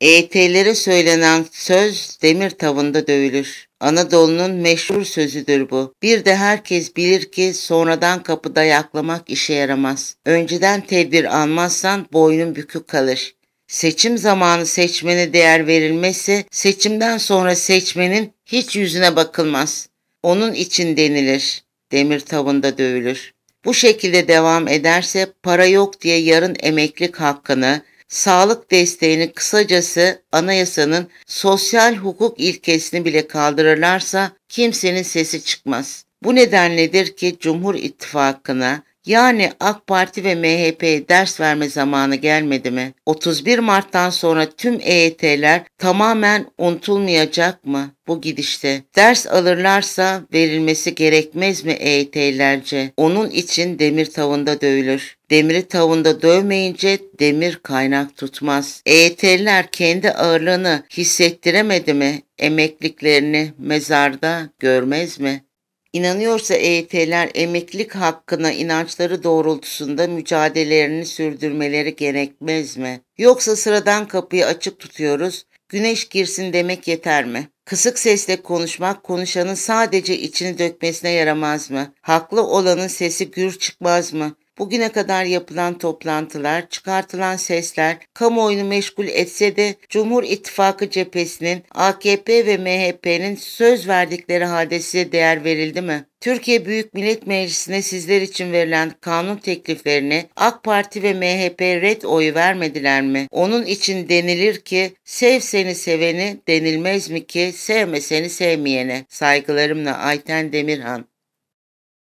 EYT'lere söylenen söz demir tavında dövülür. Anadolu'nun meşhur sözüdür bu. Bir de herkes bilir ki sonradan kapıda yaklamak işe yaramaz. Önceden tedbir almazsan boynun bükük kalır. Seçim zamanı seçmene değer verilmezse seçimden sonra seçmenin hiç yüzüne bakılmaz. Onun için denilir. Demir tavında dövülür. Bu şekilde devam ederse para yok diye yarın emeklilik hakkını, sağlık desteğini kısacası anayasanın sosyal hukuk ilkesini bile kaldırırlarsa kimsenin sesi çıkmaz. Bu nedenledir ki Cumhur İttifakı'na yani AK Parti ve MHP'ye ders verme zamanı gelmedi mi? 31 Mart'tan sonra tüm EYT'ler tamamen unutulmayacak mı bu gidişte? Ders alırlarsa verilmesi gerekmez mi EYT'lerce? Onun için demir tavında dövülür. Demiri tavında dövmeyince demir kaynak tutmaz. EYT'liler kendi ağırlığını hissettiremedi mi? Emekliklerini mezarda görmez mi? İnanıyorsa EYT'ler emeklilik hakkına inançları doğrultusunda mücadelelerini sürdürmeleri gerekmez mi? Yoksa sıradan kapıyı açık tutuyoruz, güneş girsin demek yeter mi? Kısık sesle konuşmak konuşanın sadece içini dökmesine yaramaz mı? Haklı olanın sesi gür çıkmaz mı? Bugüne kadar yapılan toplantılar, çıkartılan sesler kamuoyunu meşgul etse de Cumhur İttifakı cephesinin AKP ve MHP'nin söz verdikleri halde size değer verildi mi? Türkiye Büyük Millet Meclisi'ne sizler için verilen kanun tekliflerini AK Parti ve MHP red oyu vermediler mi? Onun için denilir ki sev seni seveni denilmez mi ki sevmeseni sevmeyene. Saygılarımla Ayten Demirhan